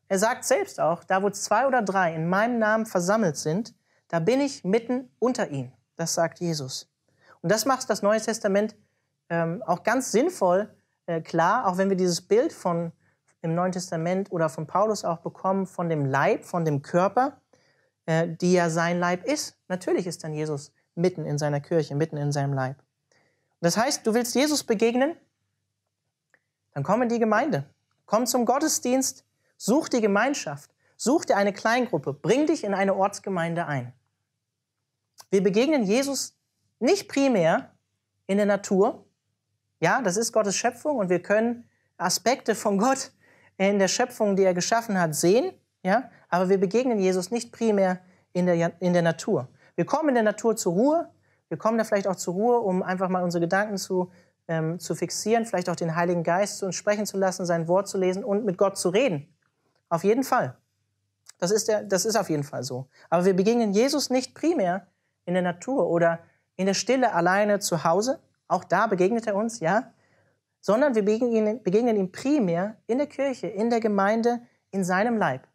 Er sagt selbst auch, da wo zwei oder drei in meinem Namen versammelt sind, da bin ich mitten unter ihnen. Das sagt Jesus. Und das macht das Neue Testament ähm, auch ganz sinnvoll äh, klar, auch wenn wir dieses Bild von im Neuen Testament oder von Paulus auch bekommen, von dem Leib, von dem Körper, äh, die ja sein Leib ist. Natürlich ist dann Jesus mitten in seiner Kirche, mitten in seinem Leib. das heißt, du willst Jesus begegnen, dann komm in die Gemeinde, komm zum Gottesdienst, such die Gemeinschaft, such dir eine Kleingruppe, bring dich in eine Ortsgemeinde ein. Wir begegnen Jesus nicht primär in der Natur. Ja, das ist Gottes Schöpfung und wir können Aspekte von Gott in der Schöpfung, die er geschaffen hat, sehen. Ja, aber wir begegnen Jesus nicht primär in der, in der Natur. Wir kommen in der Natur zur Ruhe. Wir kommen da vielleicht auch zur Ruhe, um einfach mal unsere Gedanken zu, ähm, zu fixieren, vielleicht auch den Heiligen Geist zu uns sprechen zu lassen, sein Wort zu lesen und mit Gott zu reden. Auf jeden Fall. Das ist, der, das ist auf jeden Fall so. Aber wir begegnen Jesus nicht primär in der Natur oder in der Stille alleine zu Hause. Auch da begegnet er uns, ja. Sondern wir begegnen, ihm primär in der Kirche, in der Gemeinde, in seinem Leib.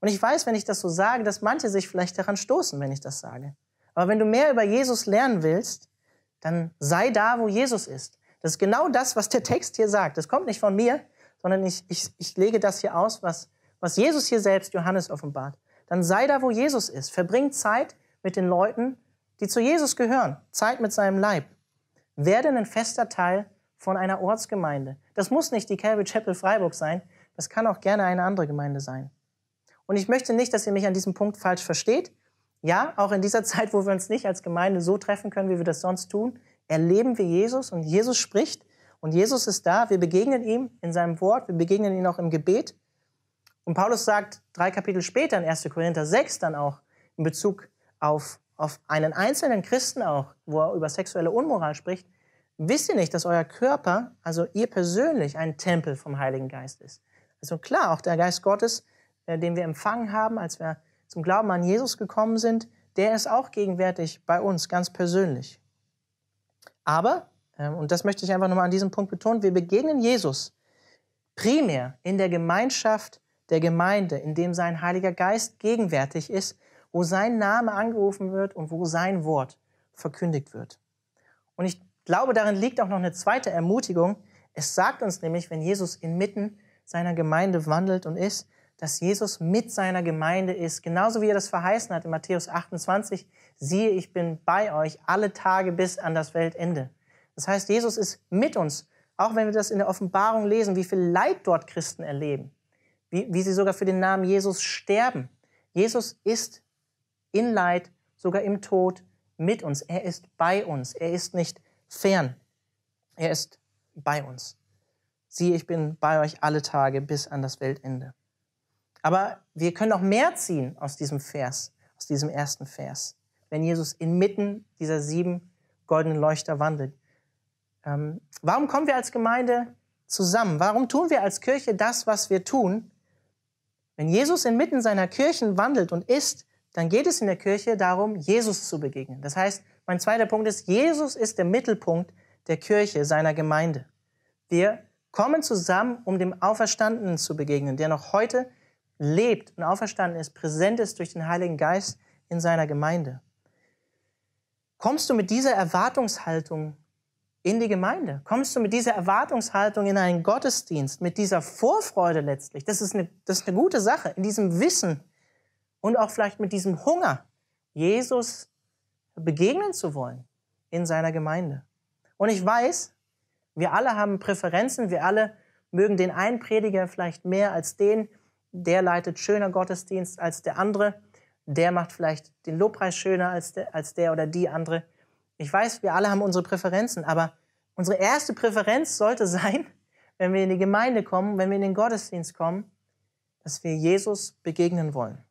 Und ich weiß, wenn ich das so sage, dass manche sich vielleicht daran stoßen, wenn ich das sage. Aber wenn du mehr über Jesus lernen willst, dann sei da, wo Jesus ist. Das ist genau das, was der Text hier sagt. Das kommt nicht von mir, sondern ich, ich, ich lege das hier aus, was, was Jesus hier selbst Johannes offenbart. Dann sei da, wo Jesus ist. Verbring Zeit mit den Leuten, die zu Jesus gehören. Zeit mit seinem Leib. werden ein fester Teil von einer Ortsgemeinde. Das muss nicht die Calvary Chapel Freiburg sein. Das kann auch gerne eine andere Gemeinde sein. Und ich möchte nicht, dass ihr mich an diesem Punkt falsch versteht. Ja, auch in dieser Zeit, wo wir uns nicht als Gemeinde so treffen können, wie wir das sonst tun, erleben wir Jesus und Jesus spricht und Jesus ist da. Wir begegnen ihm in seinem Wort, wir begegnen ihm auch im Gebet. Und Paulus sagt drei Kapitel später in 1. Korinther 6 dann auch in Bezug auf, auf einen einzelnen Christen auch, wo er über sexuelle Unmoral spricht, wisst ihr nicht, dass euer Körper, also ihr persönlich, ein Tempel vom Heiligen Geist ist. Also klar, auch der Geist Gottes, äh, den wir empfangen haben, als wir zum Glauben an Jesus gekommen sind, der ist auch gegenwärtig bei uns, ganz persönlich. Aber, ähm, und das möchte ich einfach nochmal an diesem Punkt betonen, wir begegnen Jesus primär in der Gemeinschaft der Gemeinde, in dem sein Heiliger Geist gegenwärtig ist wo sein Name angerufen wird und wo sein Wort verkündigt wird. Und ich glaube, darin liegt auch noch eine zweite Ermutigung. Es sagt uns nämlich, wenn Jesus inmitten seiner Gemeinde wandelt und ist, dass Jesus mit seiner Gemeinde ist. Genauso wie er das verheißen hat in Matthäus 28, siehe, ich bin bei euch alle Tage bis an das Weltende. Das heißt, Jesus ist mit uns, auch wenn wir das in der Offenbarung lesen, wie viel Leid dort Christen erleben, wie, wie sie sogar für den Namen Jesus sterben. Jesus ist in Leid, sogar im Tod mit uns. Er ist bei uns. Er ist nicht fern. Er ist bei uns. Siehe, ich bin bei euch alle Tage bis an das Weltende. Aber wir können noch mehr ziehen aus diesem Vers, aus diesem ersten Vers. Wenn Jesus inmitten dieser sieben goldenen Leuchter wandelt. Ähm, warum kommen wir als Gemeinde zusammen? Warum tun wir als Kirche das, was wir tun? Wenn Jesus inmitten seiner Kirchen wandelt und ist, dann geht es in der Kirche darum, Jesus zu begegnen. Das heißt, mein zweiter Punkt ist, Jesus ist der Mittelpunkt der Kirche, seiner Gemeinde. Wir kommen zusammen, um dem Auferstandenen zu begegnen, der noch heute lebt und auferstanden ist, präsent ist durch den Heiligen Geist in seiner Gemeinde. Kommst du mit dieser Erwartungshaltung in die Gemeinde? Kommst du mit dieser Erwartungshaltung in einen Gottesdienst, mit dieser Vorfreude letztlich? Das ist eine, das ist eine gute Sache, in diesem Wissen, und auch vielleicht mit diesem Hunger, Jesus begegnen zu wollen in seiner Gemeinde. Und ich weiß, wir alle haben Präferenzen, wir alle mögen den einen Prediger vielleicht mehr als den, der leitet schöner Gottesdienst als der andere, der macht vielleicht den Lobpreis schöner als der, als der oder die andere. Ich weiß, wir alle haben unsere Präferenzen, aber unsere erste Präferenz sollte sein, wenn wir in die Gemeinde kommen, wenn wir in den Gottesdienst kommen, dass wir Jesus begegnen wollen.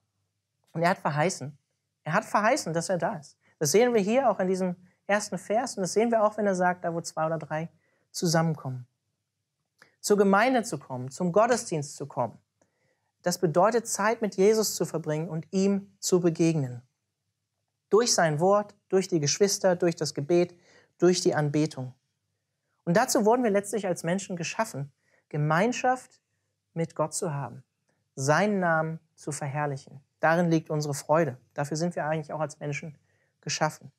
Und er hat verheißen. Er hat verheißen, dass er da ist. Das sehen wir hier auch in diesem ersten Vers und das sehen wir auch, wenn er sagt, da wo zwei oder drei zusammenkommen. Zur Gemeinde zu kommen, zum Gottesdienst zu kommen. Das bedeutet, Zeit mit Jesus zu verbringen und ihm zu begegnen. Durch sein Wort, durch die Geschwister, durch das Gebet, durch die Anbetung. Und dazu wurden wir letztlich als Menschen geschaffen, Gemeinschaft mit Gott zu haben, seinen Namen zu verherrlichen. Darin liegt unsere Freude. Dafür sind wir eigentlich auch als Menschen geschaffen.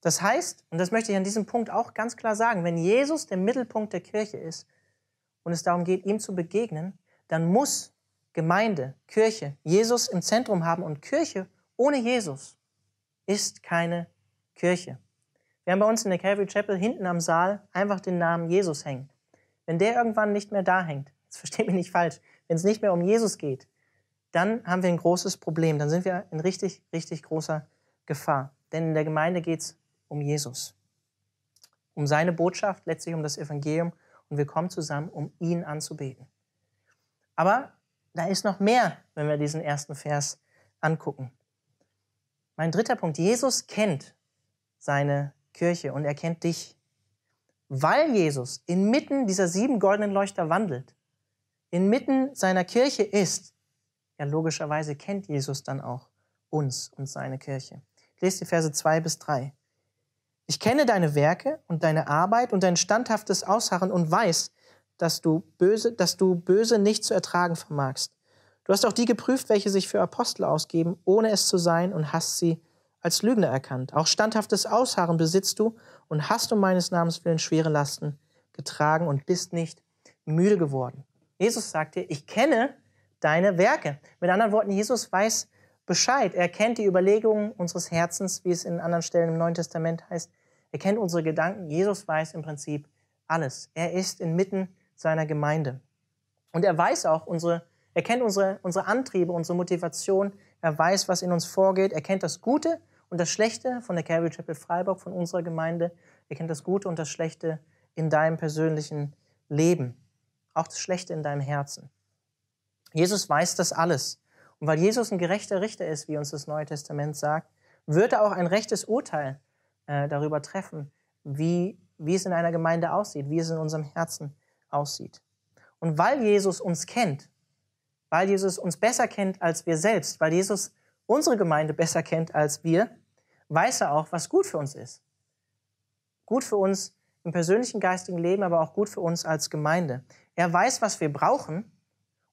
Das heißt, und das möchte ich an diesem Punkt auch ganz klar sagen, wenn Jesus der Mittelpunkt der Kirche ist und es darum geht, ihm zu begegnen, dann muss Gemeinde, Kirche, Jesus im Zentrum haben und Kirche ohne Jesus ist keine Kirche. Wir haben bei uns in der Calvary Chapel hinten am Saal einfach den Namen Jesus hängen. Wenn der irgendwann nicht mehr da hängt, jetzt versteht mich nicht falsch, wenn es nicht mehr um Jesus geht, dann haben wir ein großes Problem. Dann sind wir in richtig, richtig großer Gefahr. Denn in der Gemeinde geht es um Jesus, um seine Botschaft, letztlich um das Evangelium. Und wir kommen zusammen, um ihn anzubeten. Aber da ist noch mehr, wenn wir diesen ersten Vers angucken. Mein dritter Punkt, Jesus kennt seine Kirche und er kennt dich. Weil Jesus inmitten dieser sieben goldenen Leuchter wandelt, inmitten seiner Kirche ist, ja, logischerweise kennt Jesus dann auch uns und seine Kirche. Ich lese die Verse 2 bis 3. Ich kenne deine Werke und deine Arbeit und dein standhaftes Ausharren und weiß, dass du böse, dass du böse nicht zu ertragen vermagst. Du hast auch die geprüft, welche sich für Apostel ausgeben, ohne es zu sein, und hast sie als Lügner erkannt. Auch standhaftes Ausharren besitzt du und hast um meines Namens willen schwere Lasten getragen und bist nicht müde geworden. Jesus sagt dir, ich kenne deine Werke. Mit anderen Worten, Jesus weiß Bescheid. Er kennt die Überlegungen unseres Herzens, wie es in anderen Stellen im Neuen Testament heißt. Er kennt unsere Gedanken. Jesus weiß im Prinzip alles. Er ist inmitten seiner Gemeinde. Und er weiß auch unsere, er kennt unsere, unsere Antriebe, unsere Motivation. Er weiß, was in uns vorgeht. Er kennt das Gute und das Schlechte von der Calvary Chapel Freiburg, von unserer Gemeinde. Er kennt das Gute und das Schlechte in deinem persönlichen Leben. Auch das Schlechte in deinem Herzen. Jesus weiß das alles. Und weil Jesus ein gerechter Richter ist, wie uns das Neue Testament sagt, wird er auch ein rechtes Urteil äh, darüber treffen, wie, wie es in einer Gemeinde aussieht, wie es in unserem Herzen aussieht. Und weil Jesus uns kennt, weil Jesus uns besser kennt als wir selbst, weil Jesus unsere Gemeinde besser kennt als wir, weiß er auch, was gut für uns ist. Gut für uns im persönlichen geistigen Leben, aber auch gut für uns als Gemeinde. Er weiß, was wir brauchen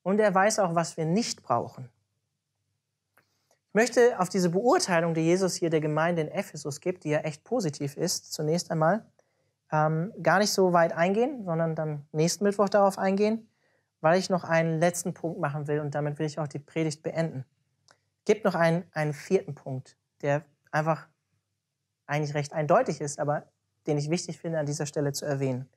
und er weiß auch, was wir nicht brauchen. Ich möchte auf diese Beurteilung, die Jesus hier der Gemeinde in Ephesus gibt, die ja echt positiv ist, zunächst einmal ähm, gar nicht so weit eingehen, sondern dann nächsten Mittwoch darauf eingehen, weil ich noch einen letzten Punkt machen will und damit will ich auch die Predigt beenden. Es gibt noch einen, einen vierten Punkt, der einfach eigentlich recht eindeutig ist, aber den ich wichtig finde, an dieser Stelle zu erwähnen.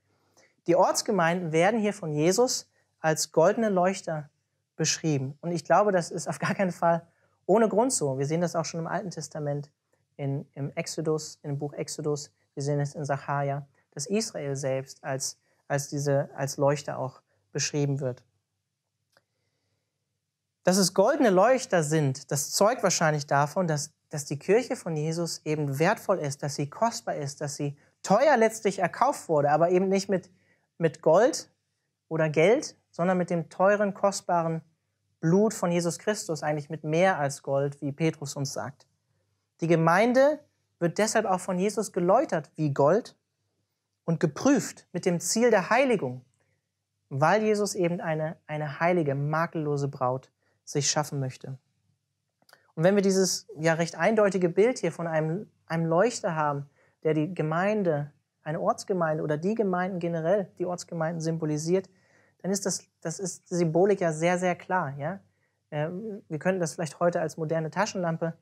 Die Ortsgemeinden werden hier von Jesus als goldene Leuchter beschrieben. Und ich glaube, das ist auf gar keinen Fall ohne Grund so. Wir sehen das auch schon im Alten Testament, in, im Exodus, im Buch Exodus. Wir sehen es in Sacharja, dass Israel selbst als, als, diese, als Leuchter auch beschrieben wird. Dass es goldene Leuchter sind, das zeugt wahrscheinlich davon, dass, dass die Kirche von Jesus eben wertvoll ist, dass sie kostbar ist, dass sie teuer letztlich erkauft wurde, aber eben nicht mit, mit Gold oder Geld, sondern mit dem teuren, kostbaren Blut von Jesus Christus, eigentlich mit mehr als Gold, wie Petrus uns sagt. Die Gemeinde wird deshalb auch von Jesus geläutert wie Gold und geprüft mit dem Ziel der Heiligung, weil Jesus eben eine, eine heilige, makellose Braut sich schaffen möchte. Und wenn wir dieses ja recht eindeutige Bild hier von einem, einem Leuchter haben, der die Gemeinde, eine Ortsgemeinde oder die Gemeinden generell, die Ortsgemeinden symbolisiert, dann ist das, das ist die Symbolik ja sehr, sehr klar. Ja? Ähm, wir könnten das vielleicht heute als moderne Taschenlampe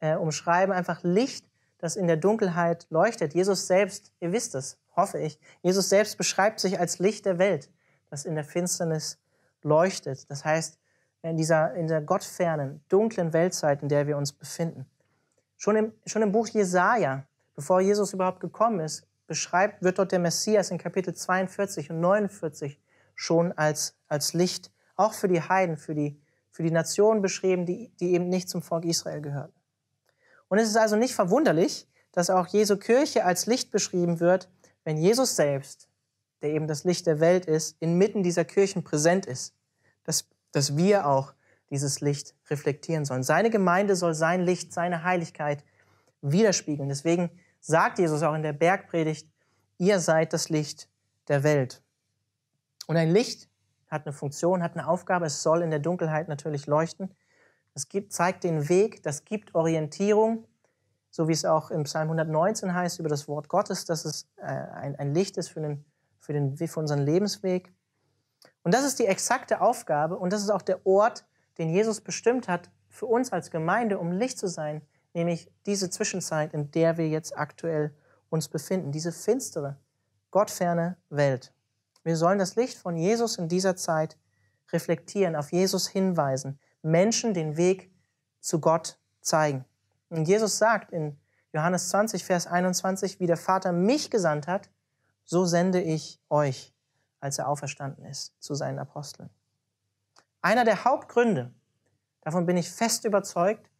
äh, umschreiben, einfach Licht, das in der Dunkelheit leuchtet. Jesus selbst, ihr wisst es, hoffe ich, Jesus selbst beschreibt sich als Licht der Welt, das in der Finsternis leuchtet. Das heißt, in dieser, in der gottfernen, dunklen Weltzeit, in der wir uns befinden. Schon im, schon im Buch Jesaja, bevor Jesus überhaupt gekommen ist, beschreibt, wird dort der Messias in Kapitel 42 und 49 schon als, als Licht, auch für die Heiden, für die, für die Nationen beschrieben, die, die eben nicht zum Volk Israel gehörten. Und es ist also nicht verwunderlich, dass auch Jesu Kirche als Licht beschrieben wird, wenn Jesus selbst, der eben das Licht der Welt ist, inmitten dieser Kirchen präsent ist, dass, dass wir auch dieses Licht reflektieren sollen. Seine Gemeinde soll sein Licht, seine Heiligkeit widerspiegeln. Deswegen sagt Jesus auch in der Bergpredigt, ihr seid das Licht der Welt. Und ein Licht hat eine Funktion, hat eine Aufgabe, es soll in der Dunkelheit natürlich leuchten. Es gibt, zeigt den Weg, das gibt Orientierung, so wie es auch im Psalm 119 heißt über das Wort Gottes, dass es äh, ein, ein Licht ist für, den, für, den, für unseren Lebensweg. Und das ist die exakte Aufgabe und das ist auch der Ort, den Jesus bestimmt hat für uns als Gemeinde, um Licht zu sein, nämlich diese Zwischenzeit, in der wir jetzt aktuell uns befinden, diese finstere, gottferne Welt. Wir sollen das Licht von Jesus in dieser Zeit reflektieren, auf Jesus hinweisen, Menschen den Weg zu Gott zeigen. Und Jesus sagt in Johannes 20, Vers 21, wie der Vater mich gesandt hat, so sende ich euch, als er auferstanden ist, zu seinen Aposteln. Einer der Hauptgründe, davon bin ich fest überzeugt,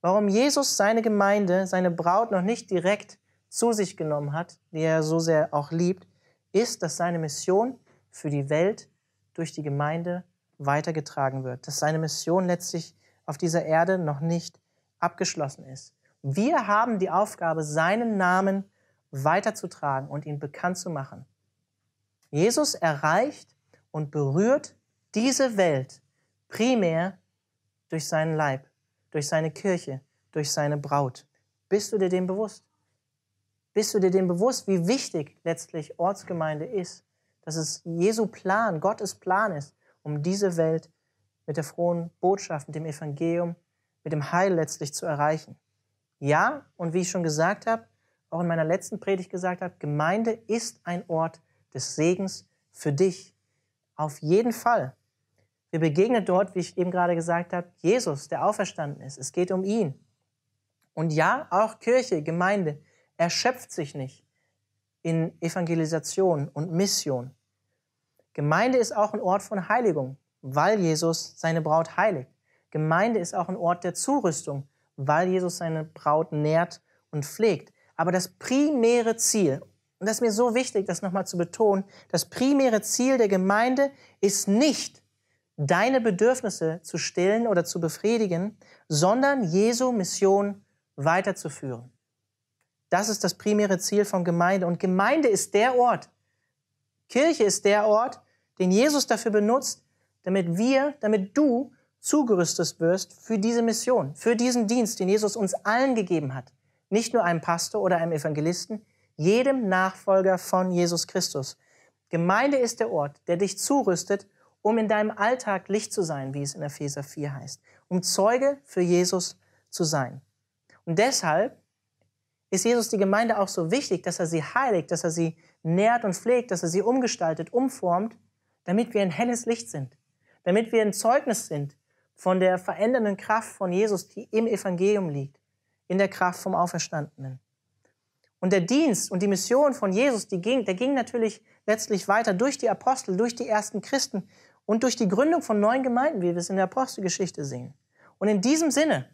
warum Jesus seine Gemeinde, seine Braut noch nicht direkt zu sich genommen hat, die er so sehr auch liebt, ist, dass seine Mission für die Welt durch die Gemeinde weitergetragen wird, dass seine Mission letztlich auf dieser Erde noch nicht abgeschlossen ist. Wir haben die Aufgabe, seinen Namen weiterzutragen und ihn bekannt zu machen. Jesus erreicht und berührt diese Welt primär durch seinen Leib, durch seine Kirche, durch seine Braut. Bist du dir dem bewusst? Bist du dir dem bewusst, wie wichtig letztlich Ortsgemeinde ist? Dass es Jesu Plan, Gottes Plan ist, um diese Welt mit der frohen Botschaft, mit dem Evangelium, mit dem Heil letztlich zu erreichen. Ja, und wie ich schon gesagt habe, auch in meiner letzten Predigt gesagt habe, Gemeinde ist ein Ort des Segens für dich. Auf jeden Fall. Wir begegnen dort, wie ich eben gerade gesagt habe, Jesus, der auferstanden ist. Es geht um ihn. Und ja, auch Kirche, Gemeinde erschöpft sich nicht in Evangelisation und Mission. Gemeinde ist auch ein Ort von Heiligung, weil Jesus seine Braut heiligt. Gemeinde ist auch ein Ort der Zurüstung, weil Jesus seine Braut nährt und pflegt. Aber das primäre Ziel, und das ist mir so wichtig, das nochmal zu betonen, das primäre Ziel der Gemeinde ist nicht, deine Bedürfnisse zu stillen oder zu befriedigen, sondern Jesu Mission weiterzuführen. Das ist das primäre Ziel von Gemeinde. Und Gemeinde ist der Ort, Kirche ist der Ort, den Jesus dafür benutzt, damit wir, damit du zugerüstet wirst für diese Mission, für diesen Dienst, den Jesus uns allen gegeben hat. Nicht nur einem Pastor oder einem Evangelisten, jedem Nachfolger von Jesus Christus. Gemeinde ist der Ort, der dich zurüstet, um in deinem Alltag Licht zu sein, wie es in Epheser 4 heißt, um Zeuge für Jesus zu sein. Und deshalb ist Jesus die Gemeinde auch so wichtig, dass er sie heiligt, dass er sie nährt und pflegt, dass er sie umgestaltet, umformt, damit wir ein helles Licht sind, damit wir ein Zeugnis sind von der verändernden Kraft von Jesus, die im Evangelium liegt, in der Kraft vom Auferstandenen. Und der Dienst und die Mission von Jesus, die ging, der ging natürlich letztlich weiter durch die Apostel, durch die ersten Christen und durch die Gründung von neuen Gemeinden, wie wir es in der Apostelgeschichte sehen. Und in diesem Sinne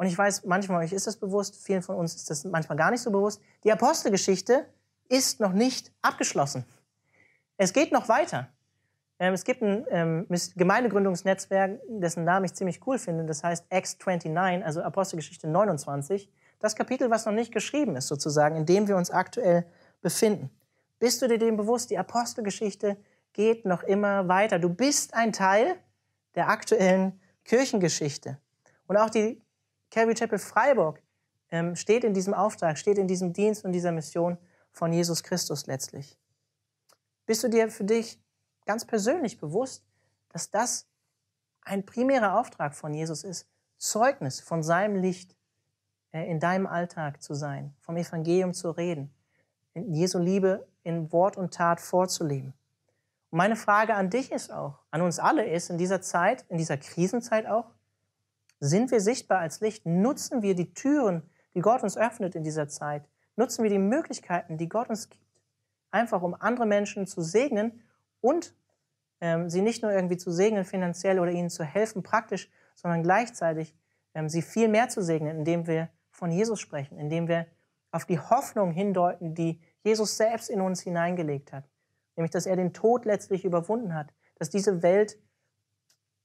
und ich weiß, manchmal euch ist das bewusst, vielen von uns ist das manchmal gar nicht so bewusst, die Apostelgeschichte ist noch nicht abgeschlossen. Es geht noch weiter. Ähm, es gibt ein ähm, Gemeindegründungsnetzwerk, dessen Namen ich ziemlich cool finde, das heißt Acts 29, also Apostelgeschichte 29. Das Kapitel, was noch nicht geschrieben ist, sozusagen, in dem wir uns aktuell befinden. Bist du dir dem bewusst? Die Apostelgeschichte geht noch immer weiter. Du bist ein Teil der aktuellen Kirchengeschichte. Und auch die Calvary Chapel Freiburg ähm, steht in diesem Auftrag, steht in diesem Dienst und dieser Mission von Jesus Christus letztlich. Bist du dir für dich ganz persönlich bewusst, dass das ein primärer Auftrag von Jesus ist, Zeugnis von seinem Licht äh, in deinem Alltag zu sein, vom Evangelium zu reden, Jesu Liebe in Wort und Tat vorzuleben. Und meine Frage an dich ist auch, an uns alle ist in dieser Zeit, in dieser Krisenzeit auch, sind wir sichtbar als Licht? Nutzen wir die Türen, die Gott uns öffnet in dieser Zeit? Nutzen wir die Möglichkeiten, die Gott uns gibt, einfach um andere Menschen zu segnen und ähm, sie nicht nur irgendwie zu segnen finanziell oder ihnen zu helfen praktisch, sondern gleichzeitig ähm, sie viel mehr zu segnen, indem wir von Jesus sprechen, indem wir auf die Hoffnung hindeuten, die Jesus selbst in uns hineingelegt hat, nämlich dass er den Tod letztlich überwunden hat, dass diese Welt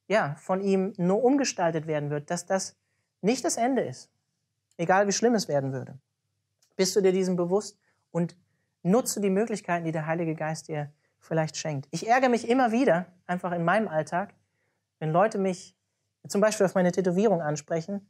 ja, von ihm nur umgestaltet werden wird, dass das nicht das Ende ist. Egal wie schlimm es werden würde. Bist du dir diesem bewusst und nutze die Möglichkeiten, die der Heilige Geist dir vielleicht schenkt. Ich ärgere mich immer wieder, einfach in meinem Alltag, wenn Leute mich zum Beispiel auf meine Tätowierung ansprechen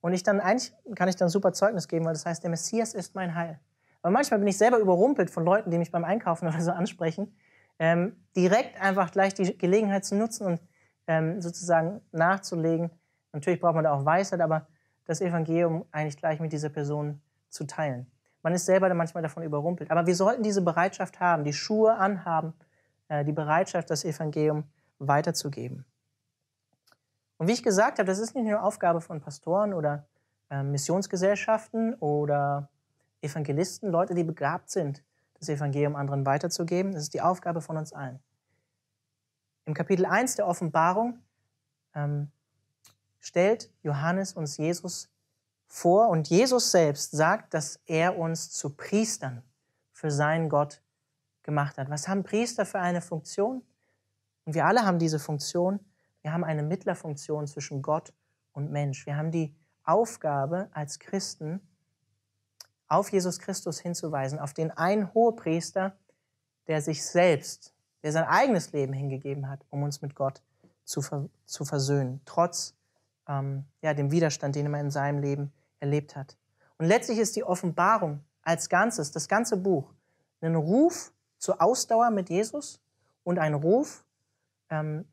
und ich dann eigentlich kann ich dann super Zeugnis geben, weil das heißt, der Messias ist mein Heil. Aber manchmal bin ich selber überrumpelt von Leuten, die mich beim Einkaufen oder so ansprechen, ähm, direkt einfach gleich die Gelegenheit zu nutzen und ähm, sozusagen nachzulegen. Natürlich braucht man da auch Weisheit, aber das Evangelium eigentlich gleich mit dieser Person zu teilen. Man ist selber manchmal davon überrumpelt. Aber wir sollten diese Bereitschaft haben, die Schuhe anhaben, äh, die Bereitschaft, das Evangelium weiterzugeben. Und wie ich gesagt habe, das ist nicht nur Aufgabe von Pastoren oder äh, Missionsgesellschaften oder Evangelisten, Leute, die begabt sind, das Evangelium anderen weiterzugeben. Das ist die Aufgabe von uns allen. Im Kapitel 1 der Offenbarung ähm, stellt Johannes uns Jesus vor und Jesus selbst sagt, dass er uns zu Priestern für seinen Gott gemacht hat. Was haben Priester für eine Funktion? Und wir alle haben diese Funktion. Wir haben eine Mittlerfunktion zwischen Gott und Mensch. Wir haben die Aufgabe als Christen, auf Jesus Christus hinzuweisen, auf den einen Hohepriester, der sich selbst der sein eigenes Leben hingegeben hat, um uns mit Gott zu, zu versöhnen, trotz ähm, ja, dem Widerstand, den er in seinem Leben erlebt hat. Und letztlich ist die Offenbarung als Ganzes, das ganze Buch, ein Ruf zur Ausdauer mit Jesus und ein Ruf ähm,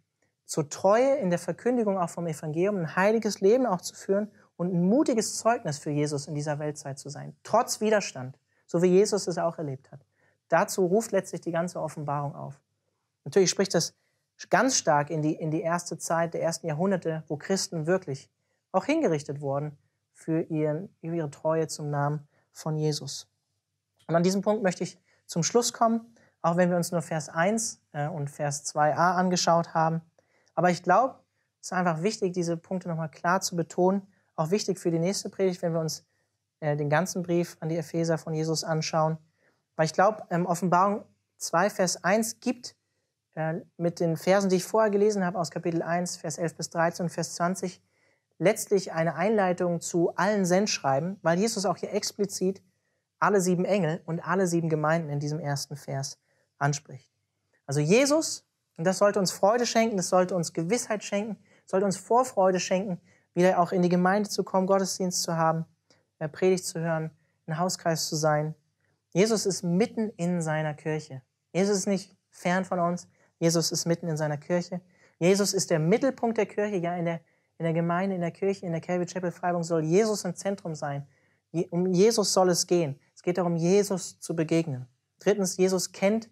zur Treue in der Verkündigung auch vom Evangelium, ein heiliges Leben auch zu führen und ein mutiges Zeugnis für Jesus in dieser Weltzeit zu sein, trotz Widerstand, so wie Jesus es auch erlebt hat. Dazu ruft letztlich die ganze Offenbarung auf. Natürlich spricht das ganz stark in die, in die erste Zeit der ersten Jahrhunderte, wo Christen wirklich auch hingerichtet wurden für, ihren, für ihre Treue zum Namen von Jesus. Und an diesem Punkt möchte ich zum Schluss kommen, auch wenn wir uns nur Vers 1 äh, und Vers 2a angeschaut haben. Aber ich glaube, es ist einfach wichtig, diese Punkte nochmal klar zu betonen. Auch wichtig für die nächste Predigt, wenn wir uns äh, den ganzen Brief an die Epheser von Jesus anschauen. Weil ich glaube, ähm, Offenbarung 2, Vers 1 gibt äh, mit den Versen, die ich vorher gelesen habe, aus Kapitel 1, Vers 11 bis 13 und Vers 20, letztlich eine Einleitung zu allen Sendschreiben, weil Jesus auch hier explizit alle sieben Engel und alle sieben Gemeinden in diesem ersten Vers anspricht. Also Jesus, und das sollte uns Freude schenken, das sollte uns Gewissheit schenken, sollte uns Vorfreude schenken, wieder auch in die Gemeinde zu kommen, Gottesdienst zu haben, äh, Predigt zu hören, in Hauskreis zu sein. Jesus ist mitten in seiner Kirche. Jesus ist nicht fern von uns, Jesus ist mitten in seiner Kirche. Jesus ist der Mittelpunkt der Kirche. Ja, in der, in der Gemeinde, in der Kirche, in der Calvary Chapel Freiburg soll Jesus im Zentrum sein. um Jesus soll es gehen. Es geht darum, Jesus zu begegnen. Drittens, Jesus kennt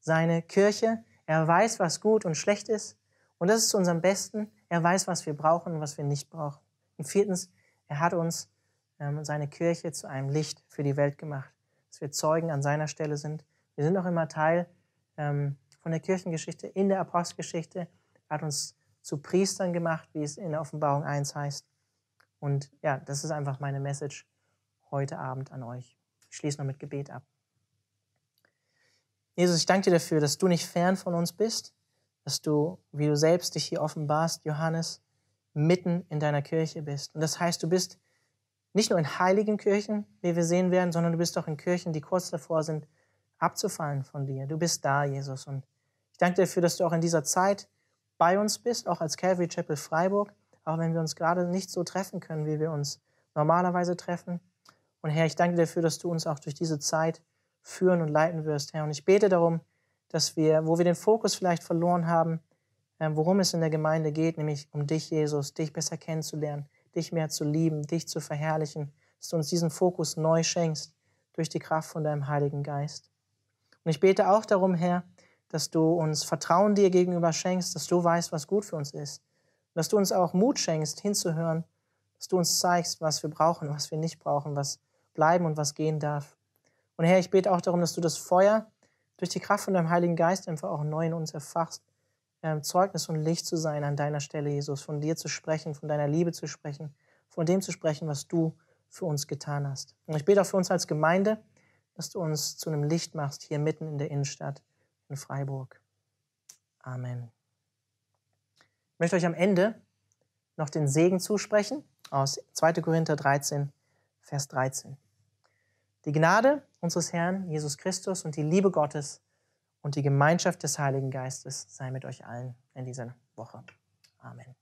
seine Kirche. Er weiß, was gut und schlecht ist. Und das ist zu unserem Besten. Er weiß, was wir brauchen und was wir nicht brauchen. Und viertens, er hat uns ähm, seine Kirche zu einem Licht für die Welt gemacht. Dass wir Zeugen an seiner Stelle sind. Wir sind auch immer Teil ähm, von der Kirchengeschichte in der Apostelgeschichte, hat uns zu Priestern gemacht, wie es in der Offenbarung 1 heißt. Und ja, das ist einfach meine Message heute Abend an euch. Ich schließe noch mit Gebet ab. Jesus, ich danke dir dafür, dass du nicht fern von uns bist, dass du, wie du selbst dich hier offenbarst, Johannes, mitten in deiner Kirche bist. Und das heißt, du bist nicht nur in heiligen Kirchen, wie wir sehen werden, sondern du bist auch in Kirchen, die kurz davor sind, abzufallen von dir. Du bist da, Jesus. Und ich danke dir dafür, dass du auch in dieser Zeit bei uns bist, auch als Calvary Chapel Freiburg, auch wenn wir uns gerade nicht so treffen können, wie wir uns normalerweise treffen. Und Herr, ich danke dir dafür, dass du uns auch durch diese Zeit führen und leiten wirst, Herr. Und ich bete darum, dass wir, wo wir den Fokus vielleicht verloren haben, ähm, worum es in der Gemeinde geht, nämlich um dich, Jesus, dich besser kennenzulernen, dich mehr zu lieben, dich zu verherrlichen, dass du uns diesen Fokus neu schenkst durch die Kraft von deinem Heiligen Geist. Und ich bete auch darum, Herr, dass du uns Vertrauen dir gegenüber schenkst, dass du weißt, was gut für uns ist. Dass du uns auch Mut schenkst, hinzuhören, dass du uns zeigst, was wir brauchen, was wir nicht brauchen, was bleiben und was gehen darf. Und Herr, ich bete auch darum, dass du das Feuer durch die Kraft von deinem Heiligen Geist einfach auch neu in uns erfachst, ähm, Zeugnis und Licht zu sein an deiner Stelle, Jesus, von dir zu sprechen, von deiner Liebe zu sprechen, von dem zu sprechen, was du für uns getan hast. Und ich bete auch für uns als Gemeinde, dass du uns zu einem Licht machst hier mitten in der Innenstadt in Freiburg. Amen. Ich möchte euch am Ende noch den Segen zusprechen aus 2. Korinther 13, Vers 13. Die Gnade unseres Herrn Jesus Christus und die Liebe Gottes und die Gemeinschaft des Heiligen Geistes sei mit euch allen in dieser Woche. Amen.